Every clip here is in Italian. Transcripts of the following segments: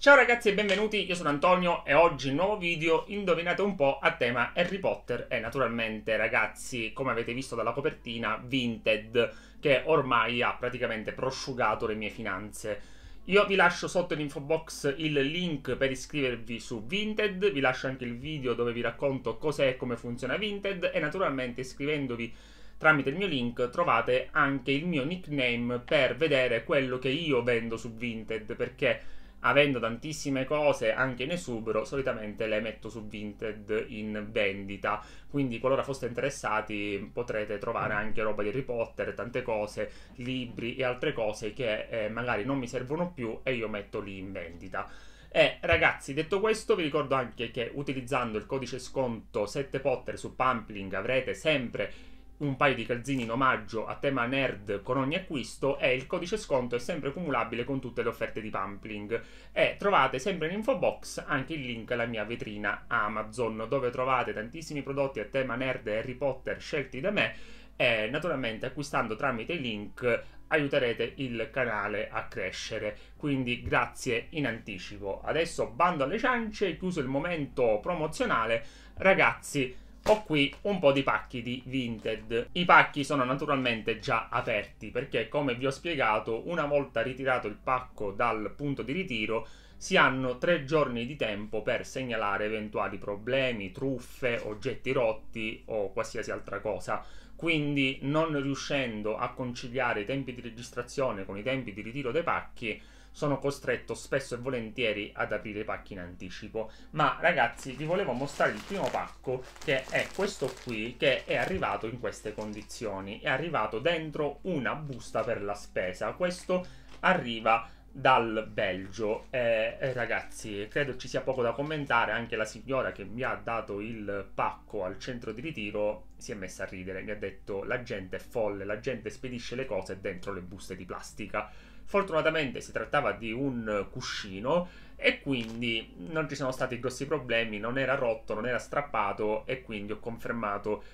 Ciao ragazzi e benvenuti, io sono Antonio e oggi nuovo video, indovinate un po', a tema Harry Potter e naturalmente ragazzi, come avete visto dalla copertina, Vinted, che ormai ha praticamente prosciugato le mie finanze. Io vi lascio sotto l'info box il link per iscrivervi su Vinted, vi lascio anche il video dove vi racconto cos'è e come funziona Vinted e naturalmente iscrivendovi tramite il mio link trovate anche il mio nickname per vedere quello che io vendo su Vinted perché avendo tantissime cose anche in esubero, solitamente le metto su Vinted in vendita. Quindi, qualora foste interessati, potrete trovare mm. anche roba di Harry Potter, tante cose, libri e altre cose che eh, magari non mi servono più e io metto lì in vendita. E ragazzi, detto questo, vi ricordo anche che utilizzando il codice sconto 7Potter su Pampling avrete sempre un paio di calzini in omaggio a tema nerd con ogni acquisto e il codice sconto è sempre cumulabile con tutte le offerte di Pumpling. E trovate sempre in info box anche il link alla mia vetrina Amazon dove trovate tantissimi prodotti a tema nerd e Harry Potter scelti da me e naturalmente acquistando tramite i link aiuterete il canale a crescere quindi grazie in anticipo adesso bando alle ciance chiuso il momento promozionale ragazzi ho qui un po' di pacchi di Vinted. I pacchi sono naturalmente già aperti perché come vi ho spiegato una volta ritirato il pacco dal punto di ritiro si hanno tre giorni di tempo per segnalare eventuali problemi, truffe, oggetti rotti o qualsiasi altra cosa. Quindi non riuscendo a conciliare i tempi di registrazione con i tempi di ritiro dei pacchi sono costretto spesso e volentieri ad aprire i pacchi in anticipo. Ma ragazzi, vi volevo mostrare il primo pacco che è questo qui, che è arrivato in queste condizioni. È arrivato dentro una busta per la spesa. Questo arriva dal Belgio. Eh, eh ragazzi, credo ci sia poco da commentare, anche la signora che mi ha dato il pacco al centro di ritiro si è messa a ridere, mi ha detto la gente è folle, la gente spedisce le cose dentro le buste di plastica. Fortunatamente si trattava di un cuscino e quindi non ci sono stati grossi problemi, non era rotto, non era strappato e quindi ho confermato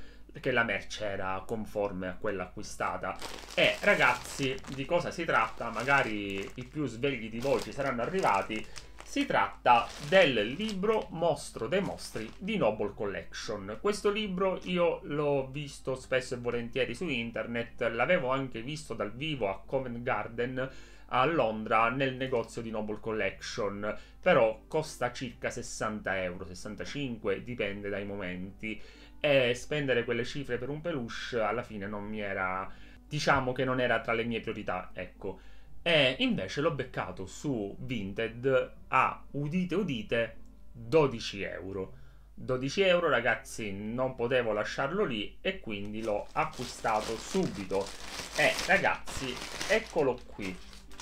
che la merce era conforme a quella acquistata. E ragazzi, di cosa si tratta? Magari i più svegli di voi ci saranno arrivati si tratta del libro Mostro dei Mostri di Noble Collection. Questo libro io l'ho visto spesso e volentieri su internet, l'avevo anche visto dal vivo a Covent Garden a Londra nel negozio di Noble Collection, però costa circa 60 euro, 65 dipende dai momenti e spendere quelle cifre per un peluche alla fine non mi era diciamo che non era tra le mie priorità, ecco. E invece l'ho beccato su Vinted a, udite udite, 12 euro. 12 euro ragazzi non potevo lasciarlo lì e quindi l'ho acquistato subito e ragazzi eccolo qui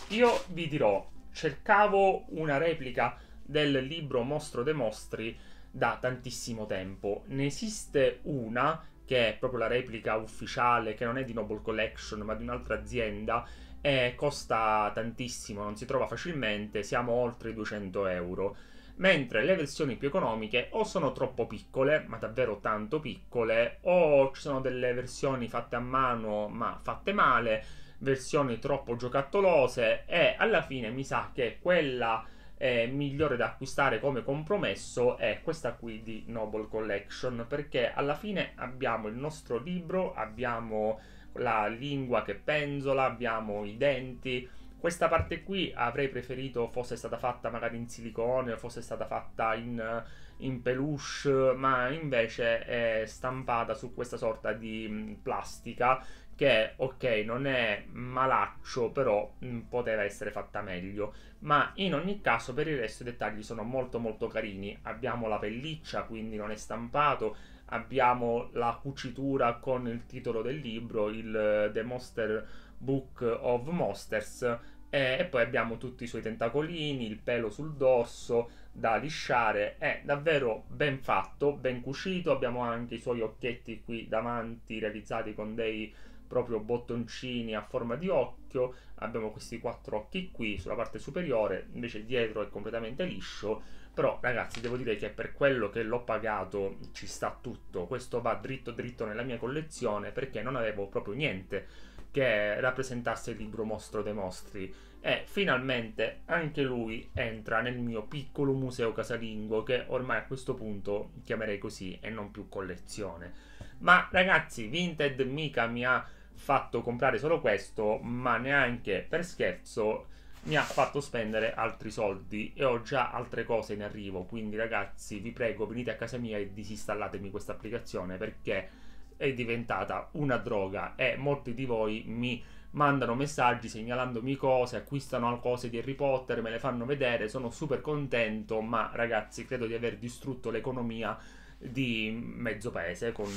io vi dirò cercavo una replica del libro mostro dei mostri da tantissimo tempo ne esiste una che è proprio la replica ufficiale che non è di Noble Collection ma di un'altra azienda e eh, costa tantissimo, non si trova facilmente, siamo oltre i 200 euro. Mentre le versioni più economiche o sono troppo piccole, ma davvero tanto piccole, o ci sono delle versioni fatte a mano ma fatte male, versioni troppo giocattolose e alla fine mi sa che quella eh, migliore da acquistare come compromesso è questa qui di Noble Collection perché alla fine abbiamo il nostro libro, abbiamo la lingua che penzola, abbiamo i denti. Questa parte qui avrei preferito fosse stata fatta magari in silicone, fosse stata fatta in, in peluche, ma invece è stampata su questa sorta di mm, plastica che, ok, non è malaccio, però mh, mm, poteva essere fatta meglio. Ma in ogni caso, per il resto, i dettagli sono molto molto carini. Abbiamo la pelliccia, quindi non è stampato, abbiamo la cucitura con il titolo del libro, il eh, The Monster Book of Monsters, e, poi abbiamo tutti i suoi tentacolini, il pelo sul dorso da lisciare, è davvero ben fatto, ben cucito, abbiamo anche i suoi occhietti qui davanti realizzati con dei proprio bottoncini a forma di occhio occhio abbiamo questi quattro occhi qui sulla parte superiore, invece dietro è completamente liscio, però ragazzi devo dire che per quello che l'ho pagato ci sta tutto, questo va dritto dritto nella mia collezione perché non avevo proprio niente che rappresentasse il libro Mostro dei Mostri e finalmente anche lui entra nel mio piccolo museo casalingo che ormai a questo punto chiamerei così e non più collezione. Ma ragazzi, Vinted mica mi ha fatto comprare solo questo, ma neanche per scherzo mi ha fatto spendere altri soldi e ho già altre cose in arrivo. Quindi, ragazzi, vi prego, venite a casa mia e disinstallatemi questa applicazione perché è diventata una droga e molti di voi mi mandano messaggi segnalandomi cose, acquistano cose di Harry Potter, me le fanno vedere, sono super contento, ma ragazzi credo di aver distrutto l'economia di mezzo paese con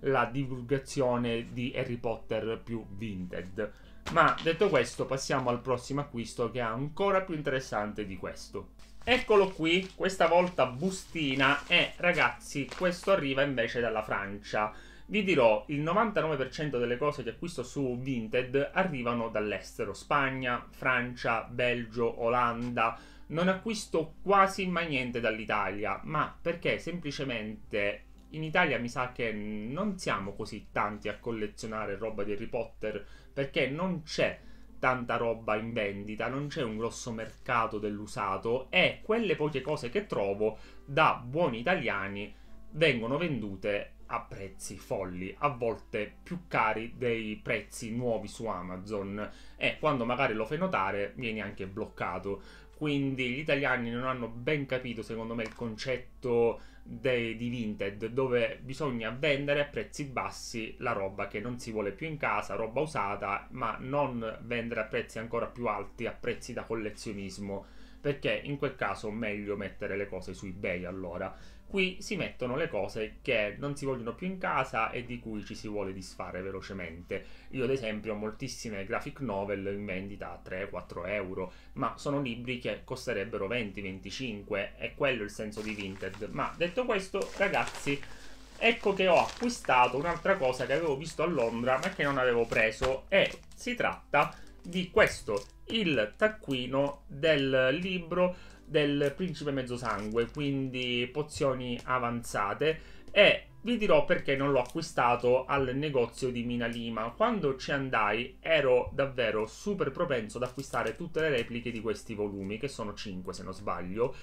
la divulgazione di Harry Potter più vinted. Ma detto questo, passiamo al prossimo acquisto che è ancora più interessante di questo. Eccolo qui, questa volta bustina e ragazzi, questo arriva invece dalla Francia. Vi dirò, il 99% delle cose che acquisto su Vinted arrivano dall'estero, Spagna, Francia, Belgio, Olanda. Non acquisto quasi mai niente dall'Italia, ma perché semplicemente in Italia mi sa che non siamo così tanti a collezionare roba di Harry Potter perché non c'è tanta roba in vendita, non c'è un grosso mercato dell'usato e quelle poche cose che trovo da buoni italiani vengono vendute a prezzi folli, a volte più cari dei prezzi nuovi su Amazon e quando magari lo fai notare vieni anche bloccato. Quindi gli italiani non hanno ben capito, secondo me, il concetto dei, di Vinted, dove bisogna vendere a prezzi bassi la roba che non si vuole più in casa, roba usata, ma non vendere a prezzi ancora più alti, a prezzi da collezionismo perché in quel caso meglio mettere le cose su eBay allora. Qui si mettono le cose che non si vogliono più in casa e di cui ci si vuole disfare velocemente. Io ad esempio ho moltissime graphic novel in vendita a 3-4 euro, ma sono libri che costerebbero 20-25, è quello il senso di Vinted. Ma detto questo, ragazzi, ecco che ho acquistato un'altra cosa che avevo visto a Londra ma che non avevo preso e si tratta di questo il taccuino del libro del principe mezzosangue, quindi pozioni avanzate e vi dirò perché non l'ho acquistato al negozio di Mina Lima. Quando ci andai ero davvero super propenso ad acquistare tutte le repliche di questi volumi, che sono 5 se non sbaglio,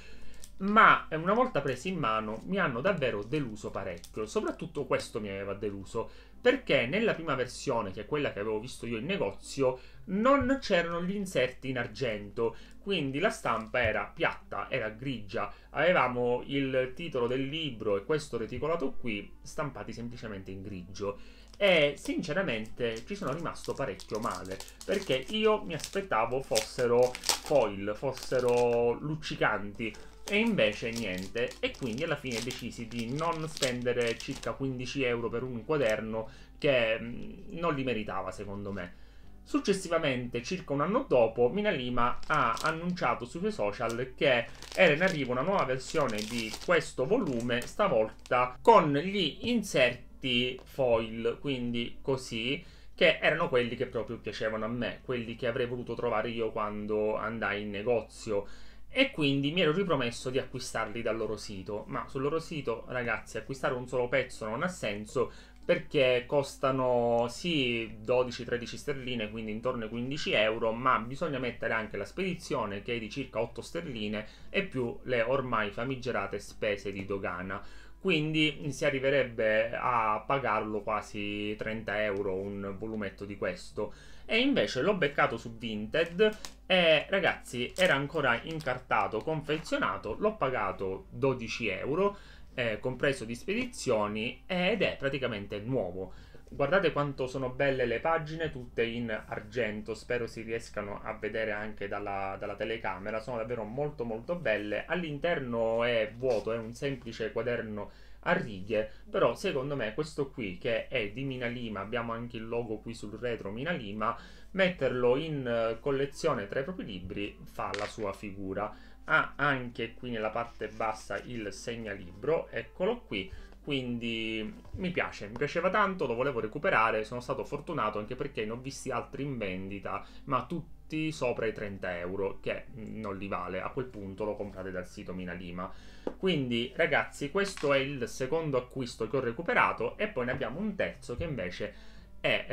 ma eh, una volta presi in mano mi hanno davvero deluso parecchio. Soprattutto questo mi aveva deluso, perché nella prima versione, che è quella che avevo visto io in negozio, non c'erano gli inserti in argento, quindi la stampa era piatta, era grigia, avevamo il titolo del libro e questo reticolato qui stampati semplicemente in grigio. E sinceramente ci sono rimasto parecchio male, perché io mi aspettavo fossero foil, fossero luccicanti, e invece niente, e quindi alla fine decisi di non spendere circa 15 euro per un quaderno che mm, non li meritava secondo me. Successivamente, circa un anno dopo, Mina Lima ha annunciato sui suoi social che era in arrivo una nuova versione di questo volume, stavolta con gli inserti foil, quindi così, che erano quelli che proprio piacevano a me, quelli che avrei voluto trovare io quando andai in negozio e quindi mi ero ripromesso di acquistarli dal loro sito. Ma sul loro sito, ragazzi, acquistare un solo pezzo non ha senso perché costano sì 12-13 sterline, quindi intorno ai 15 euro, ma bisogna mettere anche la spedizione che è di circa 8 sterline e più le ormai famigerate spese di dogana quindi si arriverebbe a pagarlo quasi 30 euro un volumetto di questo e invece l'ho beccato su Vinted e ragazzi era ancora incartato, confezionato, l'ho pagato 12 euro eh, compreso di spedizioni ed è praticamente nuovo. Guardate quanto sono belle le pagine, tutte in argento, spero si riescano a vedere anche dalla, dalla telecamera, sono davvero molto molto belle. All'interno è vuoto, è un semplice quaderno a righe, però secondo me questo qui che è di Mina Lima, abbiamo anche il logo qui sul retro Mina Lima, metterlo in eh, collezione tra i propri libri fa la sua figura ha anche qui nella parte bassa il segnalibro, eccolo qui, quindi mi piace, mi piaceva tanto, lo volevo recuperare, sono stato fortunato anche perché ne ho visti altri in vendita, ma tutti sopra i 30 euro, che non li vale, a quel punto lo comprate dal sito Mina Lima. Quindi ragazzi, questo è il secondo acquisto che ho recuperato e poi ne abbiamo un terzo che invece è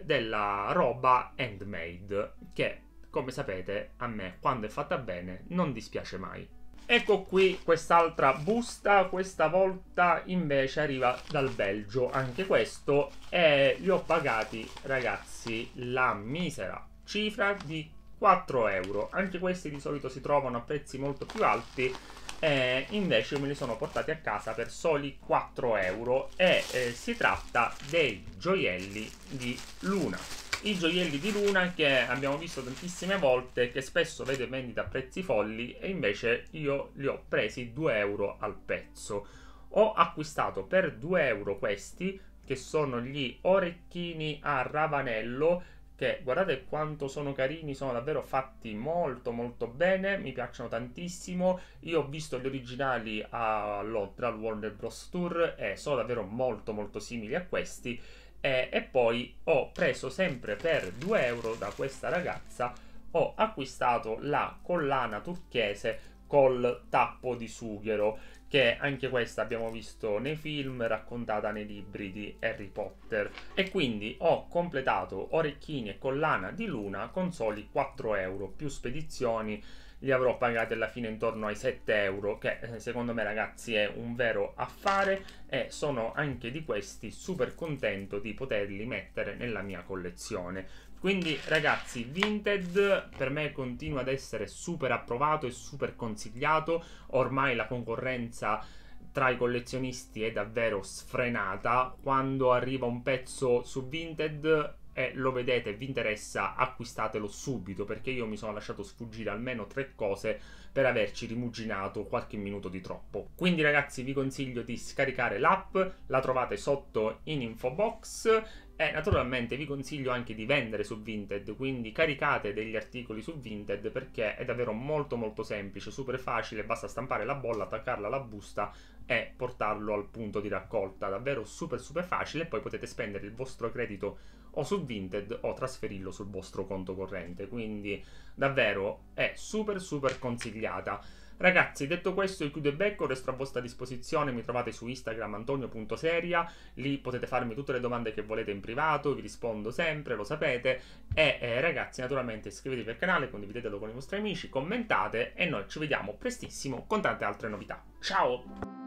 eh, della roba handmade, che come sapete a me quando è fatta bene non dispiace mai. Ecco qui quest'altra busta, questa volta invece arriva dal Belgio, anche questo, e li ho pagati ragazzi la misera cifra di 4 euro. Anche questi di solito si trovano a prezzi molto più alti, eh, invece me li sono portati a casa per soli 4 euro e eh, si tratta dei gioielli di Luna i gioielli di luna che abbiamo visto tantissime volte che spesso vedo in vendita a prezzi folli e invece io li ho presi 2 euro al pezzo ho acquistato per 2 euro questi che sono gli orecchini a ravanello che guardate quanto sono carini, sono davvero fatti molto molto bene, mi piacciono tantissimo. Io ho visto gli originali a Londra al Warner Bros. Tour e sono davvero molto molto simili a questi eh, e poi ho preso sempre per 2 euro da questa ragazza ho acquistato la collana turchese col tappo di sughero che anche questa abbiamo visto nei film raccontata nei libri di Harry Potter e quindi ho completato orecchini e collana di luna con soli 4 euro più spedizioni li avrò pagati alla fine intorno ai 7 euro che eh, secondo me ragazzi è un vero affare e sono anche di questi super contento di poterli mettere nella mia collezione quindi ragazzi Vinted per me continua ad essere super approvato e super consigliato ormai la concorrenza tra i collezionisti è davvero sfrenata quando arriva un pezzo su Vinted e lo vedete, vi interessa, acquistatelo subito perché io mi sono lasciato sfuggire almeno tre cose per averci rimuginato qualche minuto di troppo. Quindi ragazzi vi consiglio di scaricare l'app, la trovate sotto in info box e naturalmente vi consiglio anche di vendere su Vinted, quindi caricate degli articoli su Vinted perché è davvero molto molto semplice, super facile, basta stampare la bolla, attaccarla alla busta e portarlo al punto di raccolta, davvero super super facile, poi potete spendere il vostro credito o su Vinted o trasferirlo sul vostro conto corrente. Quindi davvero è super super consigliata. Ragazzi, detto questo, io chiudo e becco, resto a vostra disposizione, mi trovate su Instagram antonio.seria, lì potete farmi tutte le domande che volete in privato, vi rispondo sempre, lo sapete, e eh, ragazzi, naturalmente iscrivetevi al canale, condividetelo con i vostri amici, commentate e noi ci vediamo prestissimo con tante altre novità. Ciao!